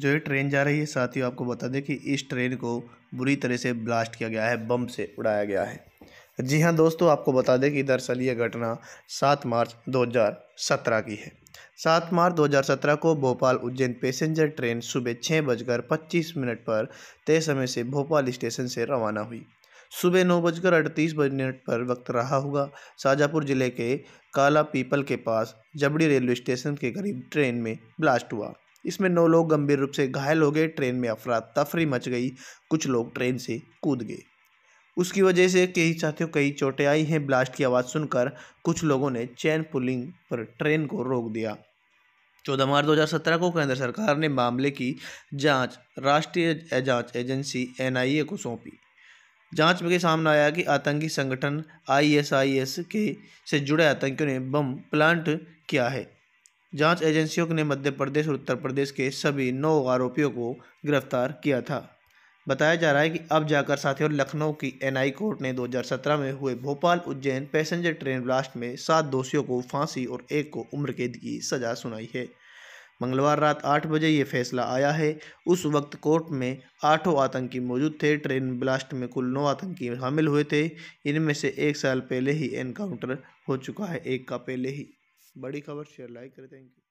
जो ये ट्रेन जा रही है साथियों आपको बता दें कि इस ट्रेन को बुरी तरह से ब्लास्ट किया गया है बम से उड़ाया गया है जी हाँ दोस्तों आपको बता दें कि दरअसल ये घटना सात मार्च दो की है सात मार्च 2017 को भोपाल उज्जैन पैसेंजर ट्रेन सुबह छः बजकर पच्चीस मिनट पर तय समय से भोपाल स्टेशन से रवाना हुई सुबह नौ बजकर अड़तीस मिनट पर वक्त रहा होगा शाजापुर जिले के काला पीपल के पास जबड़ी रेलवे स्टेशन के करीब ट्रेन में ब्लास्ट हुआ इसमें नौ लोग गंभीर रूप से घायल हो गए ट्रेन में अफरा तफरी मच गई कुछ लोग ट्रेन से कूद गए उसकी वजह से कई साथियों कई चोटें आई हैं ब्लास्ट की आवाज़ सुनकर कुछ लोगों ने चैन पुलिंग पर ट्रेन को रोक दिया चौदह मार्च दो को केंद्र सरकार ने मामले की जांच राष्ट्रीय जांच एजेंसी एनआईए को सौंपी जांच में सामने आया कि आतंकी संगठन आईएसआईएस के से जुड़े आतंकियों ने बम प्लांट किया है जांच एजेंसियों ने मध्य प्रदेश और उत्तर प्रदेश के सभी नौ आरोपियों को गिरफ्तार किया था बताया जा रहा है कि अब जाकर साथियों लखनऊ की एनआई कोर्ट ने 2017 में हुए Bhopal Ujjain passenger train blast में सात दोषियों को फांसी और एक को उम्र कैद की सजा सुनाई है मंगलवार रात आठ बजे ये फैसला आया है उस वक्त कोर्ट में आठों आतंकी मौजूद थे ट्रेन ब्लास्ट में कुल नौ आतंकी शामिल हुए थे इनमें से एक साल पहले ही एनकाउंटर हो चुका है एक का पहले ही बड़ी खबर शेयर लाइक करें थैंक यू